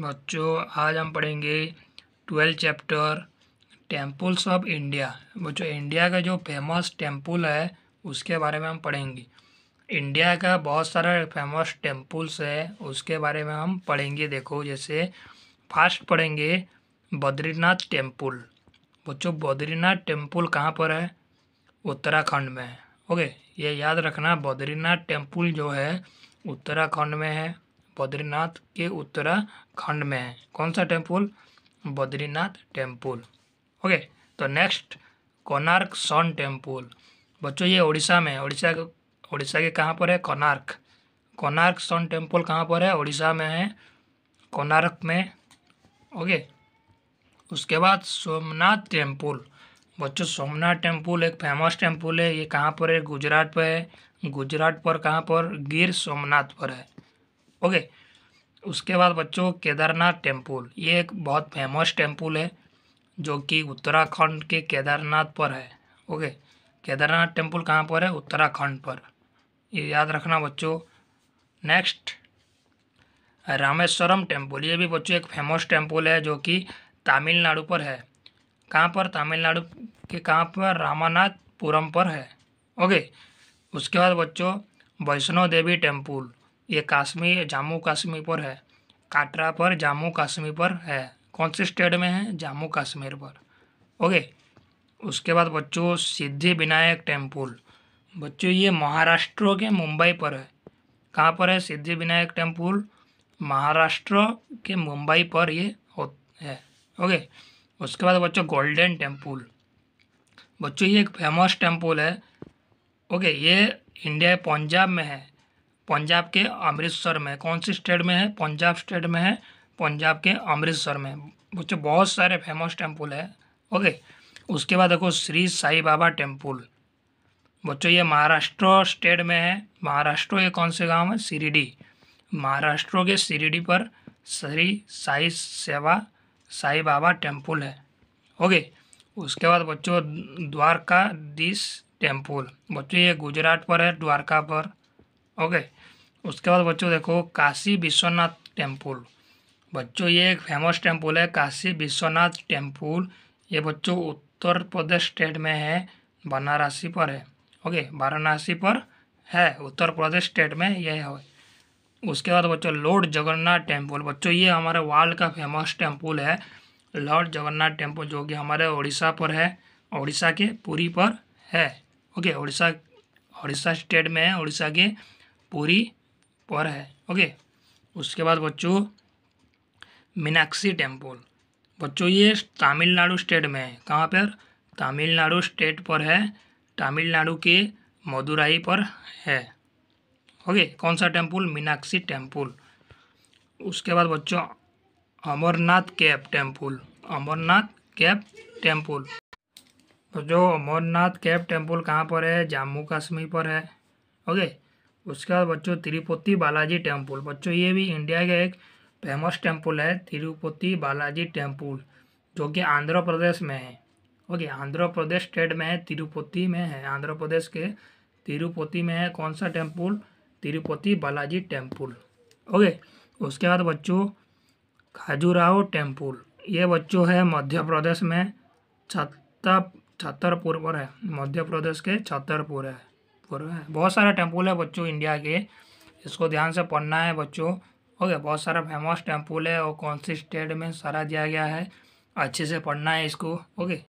बच्चों आज हम पढ़ेंगे twelfth chapter temples of India बच्चों इंडिया का जो फेमस टेम्पल है उसके बारे में हम पढ़ेंगे इंडिया का बहुत सारा फेमस टेम्पल्स है उसके बारे में हम पढ़ेंगे देखो जैसे फास्ट पढ़ेंगे बद्रीनाथ टेम्पल बच्चों बद्रीनाथ टेम्पल कहाँ पर है उत्तराखंड में है ओके ये याद रखना बद्रीनाथ टेम्पल जो है उत्तराखंड में है बद्रीनाथ के उत्तराखंड में है कौन सा टेम्पल बद्रीनाथ टेम्पल ओके तो नेक्स्ट कोनार्क सन टेम्पल बच्चों ये उड़ीसा में उड़ीसा उड़ीसा के कहाँ पर है कोनार्क कोनार्क सन टेम्पल कहाँ पर है उड़ीसा में है कोनार्क में ओके उसके बाद सोमनाथ टेम्पल बच्चों सोमनाथ टेम्पल एक फेमस टेम्पल है ये कहाँ पर है गुजरात पर है गुजरात पर कहाँ पर गिर सोमनाथ पर है ओके उसके बाद बच्चों केदारनाथ टेम्पल ये एक बहुत फेमस टेम्पल है जो कि उत्तराखंड के केदारनाथ पर है ओके केदारनाथ टेम्पल कहाँ पर है उत्तराखंड पर ये याद रखना बच्चों नेक्स्ट रामेश्वरम टेम्पल ये भी बच्चों एक फेमस टेम्पल है जो कि तमिलनाडु पर है कहाँ पर तमिलनाडु के कहाँ पर रामानाथपुरम पर है ओके उसके बाद बच्चों वैष्णो देवी टेम्पल ये काश्मीर जम्मू कश्मीर पर है काटरा पर जम्मू कश्मीर पर है कौन से स्टेट में है जम्मू कश्मीर पर ओके उसके बाद बच्चों सिद्धि विनायक टेम्पल बच्चों ये महाराष्ट्र के मुंबई पर है कहाँ पर है सिद्धि विनायक टेम्पल महाराष्ट्र के मुंबई पर ये हो है ओके उसके बाद बच्चों गोल्डन टेम्पल बच्चों ये एक फेमस टेम्पल है ओके ये इंडिया पंजाब में है पंजाब के अमृतसर में कौन सी स्टेट में है पंजाब स्टेट में है पंजाब के अमृतसर में बच्चे बहुत सारे फेमस टेम्पल है ओके उसके बाद देखो श्री साई बाबा टेम्पल बच्चों ये महाराष्ट्र स्टेट में है महाराष्ट्र ये कौन से गांव है सिरिडी महाराष्ट्र के सिरिडी पर श्री साई सेवा साई बाबा टेम्पल है ओके उसके बाद बच्चों द्वारकाधीश टेम्पल बच्चों ये गुजरात पर है द्वारका पर ओके उसके बाद बच्चों देखो काशी विश्वनाथ टेम्पल बच्चों ये एक फेमस टेम्पल है काशी विश्वनाथ टेम्पल ये बच्चों उत्तर प्रदेश स्टेट में है बनारसी पर है ओके वाराणसी पर है उत्तर प्रदेश स्टेट में यह है उसके बाद बच्चों लॉर्ड जगन्नाथ टेम्पल बच्चों ये हमारे वर्ल्ड का फेमस टेम्पल है लॉर्ड जगन्नाथ टेम्पल जो कि हमारे उड़ीसा पर है उड़ीसा के पुरी पर है ओके उड़ीसा उड़ीसा स्टेट में है उड़ीसा के पूरी पर है ओके उसके बाद बच्चों मीनाक्षी टेम्पल बच्चों ये तमिलनाडु स्टेट में है कहाँ पर तमिलनाडु स्टेट पर है तमिलनाडु के मदुराई पर है ओके कौन सा टेम्पल मीनाक्षी टेम्पल उसके बाद बच्चों Amarnath cave temple Amarnath cave temple बच्चों अमरनाथ कैप टेम्पल कहाँ पर है जम्मू कश्मीर पर है ओके उसके बाद बच्चों तिरुपति बालाजी टेम्पल बच्चों ये भी इंडिया का एक फेमस टेम्पल है तिरुपति बालाजी टेम्पल जो कि आंध्र प्रदेश में है ओके आंध्र प्रदेश स्टेट में है तिरुपति में है आंध्र प्रदेश के तिरुपति में है कौन सा temple Tirupati Balaji temple okay उसके बाद बच्चों खाजूराहो टेम्पल ये बच्चों है मध्य प्रदेश में छत्ता छतरपुर पर है मध्य प्रदेश के छतरपुर है पूर्व है बहुत सारे टेम्पल है बच्चों इंडिया के इसको ध्यान से पढ़ना है बच्चों ओके बहुत सारा फेमस टेम्पल है और कौन सी स्टेट में सारा दिया गया है अच्छे से पढ़ना है इसको ओके